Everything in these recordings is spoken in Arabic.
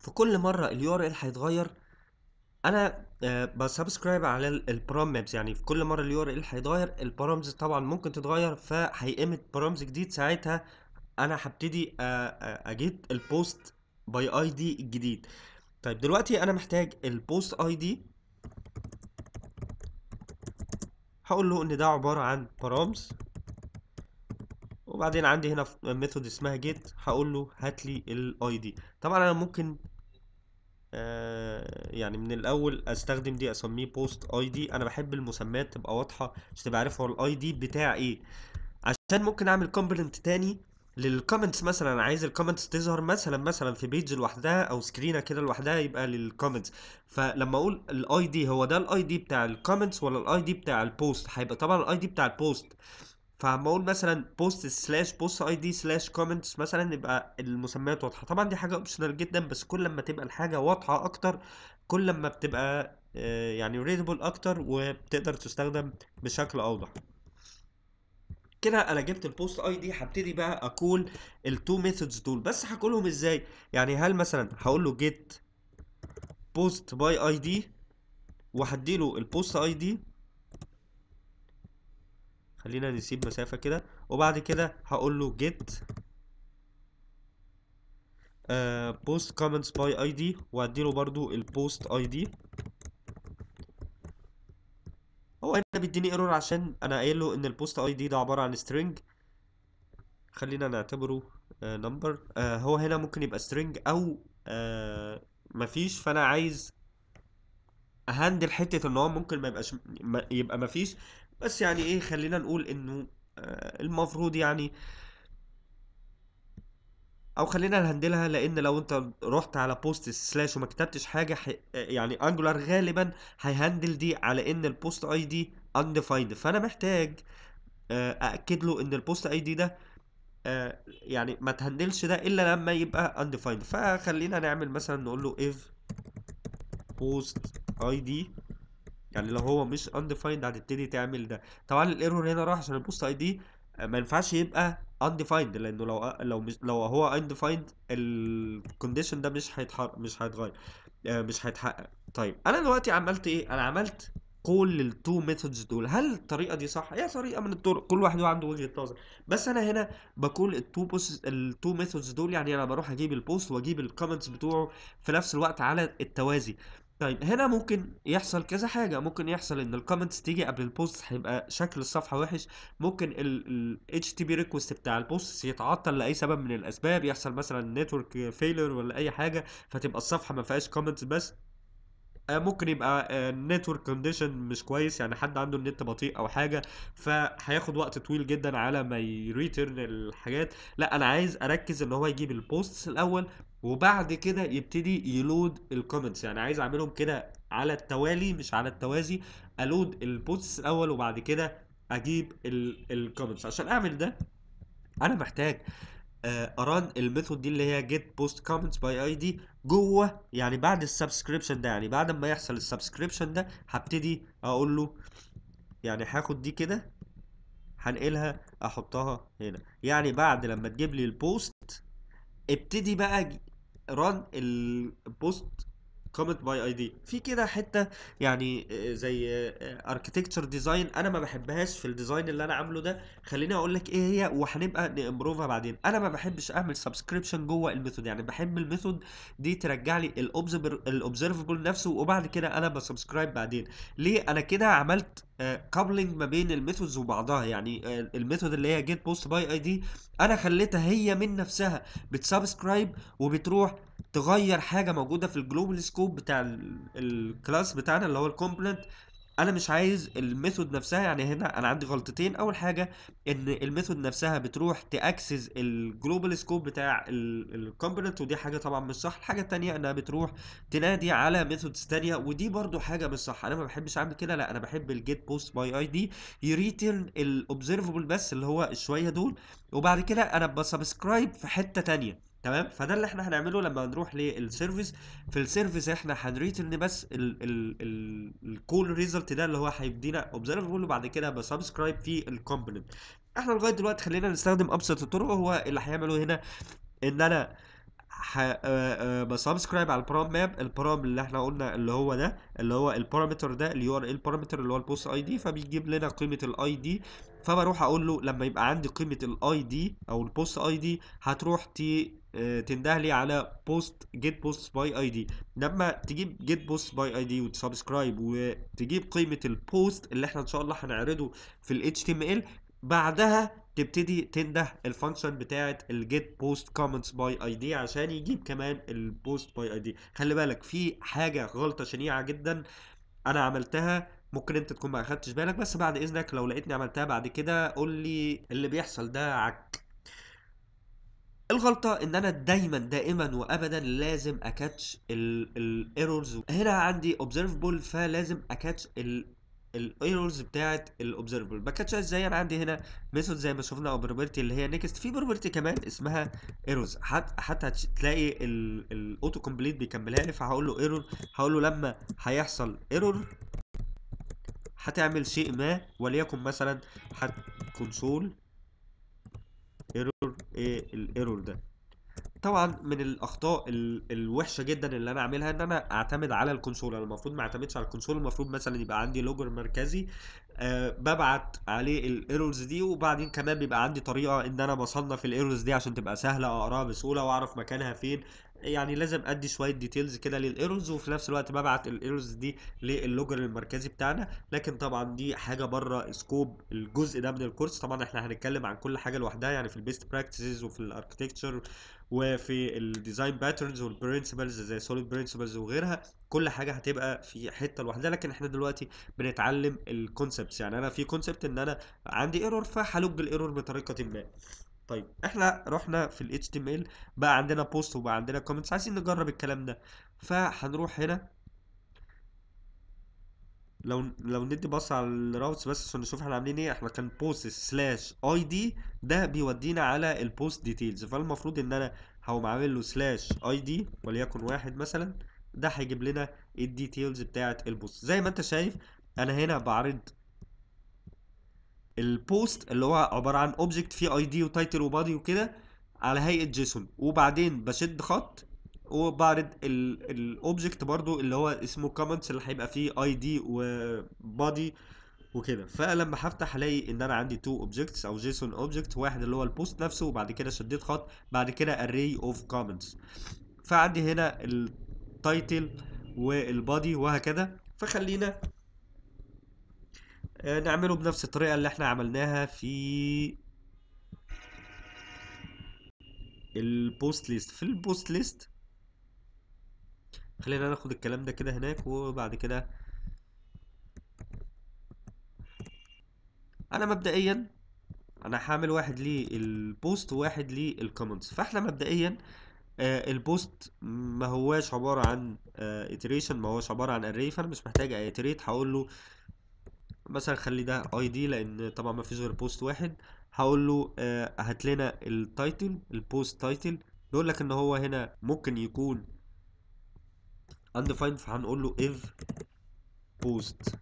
في كل مره اليو ار ال هيتغير انا آه، بسبسكرايب على البرامبس يعني في كل مره اليو ار ال هيتغير البرامز طبعا ممكن تتغير فهيقيمت برامز جديد ساعتها انا هبتدي آه، آه، اجيب البوست باي اي دي الجديد طيب دلوقتي انا محتاج البوست اي دي هقول له ان ده عباره عن برامز وبعدين عندي هنا ميثود اسمها جيت هقول له هات لي الاي دي طبعا انا ممكن آه، يعني من الاول استخدم دي اسميه بوست اي دي انا بحب المسميات تبقى واضحه عشان تبقى عارف هو الاي دي بتاع ايه عشان ممكن اعمل كومبلنت تاني للكومنتس مثلا انا عايز الكومنتس تظهر مثلا مثلا في بيج لوحدها او سكرينه كده لوحدها يبقى للكومنتس فلما اقول الاي دي هو ده الاي دي بتاع الكومنتس ولا الاي دي بتاع البوست هيبقى طبعا الاي دي بتاع البوست فبقول مثلا بوست سلاش بوست اي دي سلاش كومنتس مثلا يبقى المسميات واضحه طبعا دي حاجه اوبشنال جدا بس كل لما تبقى الحاجه واضحه اكتر كل لما بتبقى آه، يعني ريدبل اكتر وبتقدر تستخدم بشكل اوضح كده انا جبت البوست اي دي هبتدي بقى اقول التو ميثودز دول بس هقولهم ازاي يعني هل مثلا هقول له جيت بوست باي اي دي وهديله البوست اي دي خلينا نسيب مسافة كده وبعد كده هقول له get آه post comments by id له برضو البوست id هو هنا بيديني ايرور عشان انا قايل له ان البوست اي دي ده عباره عن string خلينا نعتبره آه number uh, هو هنا ممكن يبقى string او uh, مفيش فانا عايز اهندل حته ان هو ممكن ما يبقاش ما يبقى مفيش بس يعني ايه خلينا نقول انه آه، المفروض يعني او خلينا نهندلها لان لو انت رحت على بوست سلاش وما كتبتش حاجه يعني انجولار غالبا هيهندل دي على ان البوست اي دي undefined فانا محتاج آه، اكد له ان البوست اي دي ده آه، يعني ما تهندلش ده الا لما يبقى undefined فخلينا نعمل مثلا نقول له if post id يعني لو هو مش undefined هتبتدي تعمل ده طبعا الايرور هنا راح عشان البوست اي دي ما ينفعش يبقى undefined لانه لو آه، لو مش لو هو undefined الكونديشن ده مش هيتحرك مش هيتغير آه، مش هيتحقق طيب انا دلوقتي عملت ايه انا عملت قول للتو ميثودز دول هل الطريقه دي صح هي طريقه من الطرق كل واحد عنده وجهه نظر بس انا هنا بقول التو بوست التو ميثودز دول يعني انا بروح اجيب البوست واجيب الكومنتس بتوعه في نفس الوقت على التوازي طيب هنا ممكن يحصل كذا حاجه ممكن يحصل ان الكومنتس تيجي قبل البوست هيبقى شكل الصفحه وحش ممكن ال HTTP ريكوست بتاع البوست يتعطل لاي سبب من الاسباب يحصل مثلا نتورك فيلر ولا اي حاجه فتبقى الصفحه ما فيهاش كومنتس بس آه، ممكن يبقى النتورك آه، كونديشن مش كويس يعني حد عنده النت بطيء او حاجه فهياخد وقت طويل جدا على ما يريترن الحاجات لا انا عايز اركز ان هو يجيب البوستس الاول وبعد كده يبتدي يلود الكومنتس يعني عايز اعملهم كده على التوالي مش على التوازي الود البوستس الاول وبعد كده اجيب الكومنتس عشان اعمل ده انا محتاج آه، اران الميثود دي اللي هي جيت بوست كومنتس باي اي دي جوه يعني بعد السبسكريبشن ده يعني بعد ما يحصل السبسكريبشن ده هبتدي اقول له يعني هاخد دي كده هنقلها احطها هنا يعني بعد لما تجيب لي البوست ابتدي بقى ران البوست كومنت باي اي دي في كده حته يعني آه، زي اركتكتشر آه، ديزاين آه، انا ما بحبهاش في الديزاين اللي انا عامله ده خليني اقول لك ايه هي وهنبقى نمبروفها بعدين انا ما بحبش اعمل سبسكريبشن جوه الميثود يعني بحب الميثود دي ترجع لي الاوبزرفبل نفسه وبعد كده انا بسبسكرايب بعدين ليه انا كده عملت كابلنج ما بين الميثودز وبعضها يعني الميثود اللي هي جيت بوست باي اي دي انا خليتها هي من نفسها بتسبسكرايب وبتروح تغير حاجه موجوده في الجلوبال سكوب بتاع الكلاس بتاعنا اللي هو الكومبوننت انا مش عايز الميثود نفسها يعني هنا انا عندي غلطتين اول حاجه ان الميثود نفسها بتروح تاكسس الجلوبال سكوب بتاع الكومبوننت ودي حاجه طبعا مش صح الحاجه الثانيه انها بتروح تنادي على ميثودز ثانيه ودي برضو حاجه مش صح انا ما بحبش اعمل كده لا انا بحب الجيت بوست باي اي دي يريتيرن الاوبزرفبل بس اللي هو الشويه دول وبعد كده انا بسبسكرايب في حته ثانيه تمام فده اللي احنا هنعمله لما نروح للسيرفيس في السيرفيس احنا هنريترن بس الكول ريزلت ده اللي هو هيدينا اوبزرفبل وبعد كده بسبسكرايب في الكومبوننت احنا لغايه دلوقتي خلينا نستخدم ابسط الطرق هو اللي هيعمله هنا ان انا بسبسكرايب آه آه على البرام ماب البرام اللي احنا قلنا اللي هو ده اللي هو البارامتر ده اليو ار ال بارامتر اللي هو البوست اي دي فبيجيب لنا قيمه الاي دي فبروح اقول له لما يبقى عندي قيمه الاي دي او البوست اي دي هتروح تي آه، تنده لي على بوست جيت بوست باي اي دي لما تجيب جيت بوست باي اي دي وتسبسكرايب وتجيب قيمه البوست اللي احنا ان شاء الله هنعرضه في الاتش تي ام ال بعدها تبتدي تنده الفانكشن بتاعه الجيت بوست كومنتس باي اي دي عشان يجيب كمان البوست باي اي دي خلي بالك في حاجه غلطه شنيعه جدا انا عملتها ممكن انت تكون ما اخدتش بالك بس بعد اذنك لو لقيتني عملتها بعد كده قول لي اللي بيحصل ده عك الغلطه ان انا دايما دائما وابدا لازم اكاتش الايرورز هنا عندي اوبزرفبل فلازم اكاتش الايرورز بتاعه الاوبزرفبل بكاتشها ازاي انا عندي هنا ميثود زي ما شفنا او بروبرتي اللي هي نيكست في بروبرتي كمان اسمها ايرورز حتى حتى هتلاقي الاوتو كومبليت بيكملها لي فهقول له ايرور هقول له لما هيحصل ايرور هتعمل شيء ما وليكن مثلا هت كونسول ايرور ايه الايرور ده طبعا من الاخطاء الوحشه جدا اللي انا اعملها ان انا اعتمد على الكونسول انا المفروض ما اعتمدش على الكونسول المفروض مثلا يبقى عندي لوجر مركزي آه، ببعت عليه الايرورز دي وبعدين كمان بيبقى عندي طريقه ان انا بصنف الايرورز دي عشان تبقى سهله اقراها بسهوله واعرف مكانها فين يعني لازم ادي شويه ديتيلز كده للايرورز وفي نفس الوقت ببعت الايرورز دي للوجر المركزي بتاعنا لكن طبعا دي حاجه بره سكوب الجزء ده من الكورس طبعا احنا هنتكلم عن كل حاجه لوحدها يعني في البيست براكتسز وفي الاركتكتشر وفي الديزاين باترنز والبرنسبلز زي سوليد برنسبلز وغيرها كل حاجه هتبقى في حته لوحدها لكن احنا دلوقتي بنتعلم الكونسبتس يعني انا في كونسبت ان انا عندي ايرور فهلج الايرور بطريقه ما طيب احنا رحنا في ال HTML بقى عندنا بوست وبقى عندنا كومنتس عايزين نجرب الكلام ده فهنروح هنا لو لو ندي بص على الراوتس بس عشان نشوف احنا عاملين ايه احنا كان بوست سلاش اي دي ده بيودينا على البوست ديتيلز فالمفروض ان انا هقوم عامل له سلاش اي دي وليكن واحد مثلا ده هيجيب لنا الديتيلز بتاعه البوست زي ما انت شايف انا هنا بعرض البوست اللي هو عباره عن اوبجكت فيه اي دي وتايتل وبادي وكده على هيئه جيسون وبعدين بشد خط وبعرض الاوبجكت برضو اللي هو اسمه كومنتس اللي هيبقى فيه اي دي وبادي وكده فلما هفتح الاقي ان انا عندي تو اوبجكتس او جيسون اوبجكت واحد اللي هو البوست نفسه وبعد كده شديت خط بعد كده اري اوف كومنتس فعندي هنا التايتل والبادي وهكذا فخلينا آه، نعمله بنفس الطريقه اللي احنا عملناها في البوست ليست في البوست ليست خلينا ناخد الكلام ده كده هناك وبعد كده انا مبدئيا انا هعمل واحد للبوست وواحد للكومنتس فاحنا مبدئيا آه البوست ما هواش عبارة عن آه، iteration ما هواش عبارة عن array فانا مش محتاج iterate هقول له مثلا خلي ده اي دي لان طبعا ما فيش غير بوست واحد هقول له آه هات لنا التايتل البوست تايتل بيقول لك ان هو هنا ممكن يكون undefined فهنقول له if post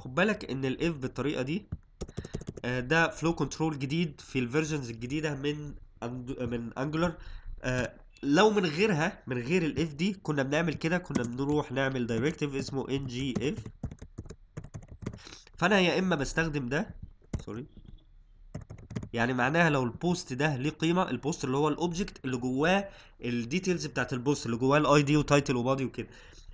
خد بالك ان الاف بالطريقه دي آه، ده فلو كنترول جديد في الفيرجنز الجديده من من انجولار آه، لو من غيرها من غير الاف دي كنا بنعمل كده كنا بنروح نعمل دايركتيف اسمه ng if فانا يا اما بستخدم ده سوري يعني معناها لو البوست ده ليه قيمه البوست اللي هو الاوبجكت اللي جواه الديتيلز بتاعت البوست اللي جواه الاي دي وتايتل وبادي وكده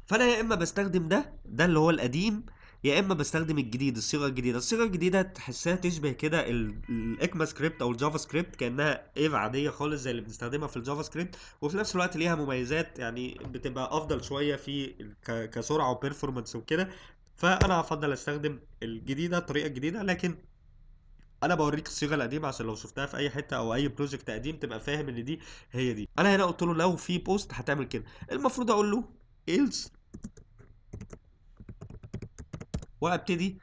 فانا يا اما بستخدم ده ده اللي هو القديم يا اما بستخدم الجديد الصيغه الجديده الصيغه الجديده تحسها تشبه كده الاكما سكريبت او الجافا سكريبت كانها ايف عاديه خالص زي اللي بنستخدمها في الجافا سكريبت وفي نفس الوقت ليها مميزات يعني بتبقى افضل شويه في كسرعه وبرفورمانس وكده فانا هفضل استخدم الجديده الطريقه الجديده لكن انا بوريك الصيغه القديمه عشان لو شفتها في اي حته او اي بروجكت قديم تبقى فاهم ان دي هي دي انا هنا قلت له لو في بوست هتعمل كده المفروض اقول له ايلز وابتدي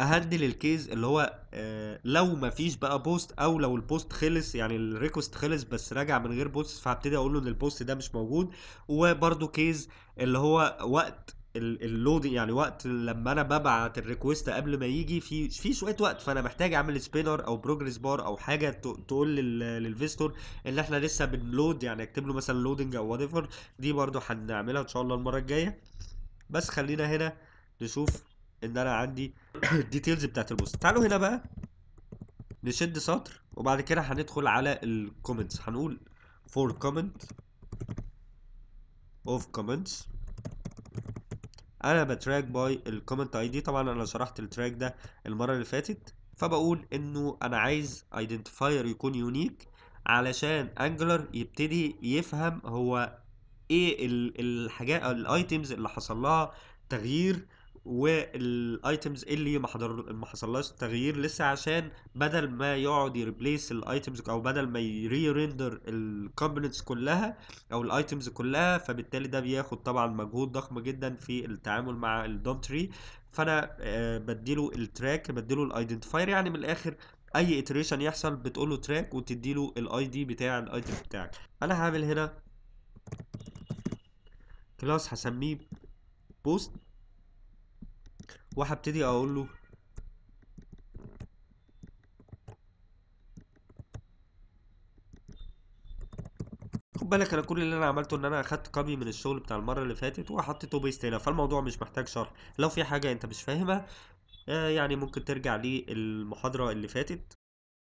اهندل الكيز اللي هو آه، لو ما فيش بقى بوست او لو البوست خلص يعني الريكوست خلص بس راجع من غير بوست فهبتدي اقول له ان البوست ده مش موجود وبرده كيز اللي هو وقت اللود يعني وقت لما انا ببعت الريكوست قبل ما يجي في في شويه وقت فانا محتاج اعمل سبينر او بروجريس بار او حاجه تقول للفيستور ان احنا لسه بنلود يعني اكتب له مثلا لودنج او وات ايفر دي برده هنعملها ان شاء الله المره الجايه بس خلينا هنا نشوف ان انا عندي الديتيلز بتاعت البوست تعالوا هنا بقى نشد سطر وبعد كده هندخل على الكومنتس هنقول فور كومنت اوف كومنتس انا بتراك باي الكومنت اي دي طبعا انا شرحت التراك ده المره اللي فاتت فبقول انه انا عايز ايدنتيفاير يكون يونيك علشان انجلر يبتدي يفهم هو ايه الحاجات الايتيمز اللي حصل لها تغيير والايتمز اللي ما حضر ما حصلهاش تغيير لسه عشان بدل ما يقعد يريبليس الايتمز او بدل ما يري ريندر الكومبوننتس كلها او الايتمز كلها فبالتالي ده بياخد طبعا مجهود ضخم جدا في التعامل مع الدوم تري فانا آه، بديله التراك بديله الايدنتيفاير يعني من الاخر اي اتريشن يحصل بتقول له تراك وتدي له الاي دي بتاع الايتم بتاعك انا هعمل هنا كلاس هسميه بوست وهبتدي اقول له خد بالك انا كل اللي انا عملته ان انا اخدت كوبي من الشغل بتاع المره اللي فاتت وحطيته بيست هنا فالموضوع مش محتاج شرح لو في حاجه انت مش فاهمها آه، يعني ممكن ترجع للمحاضره اللي فاتت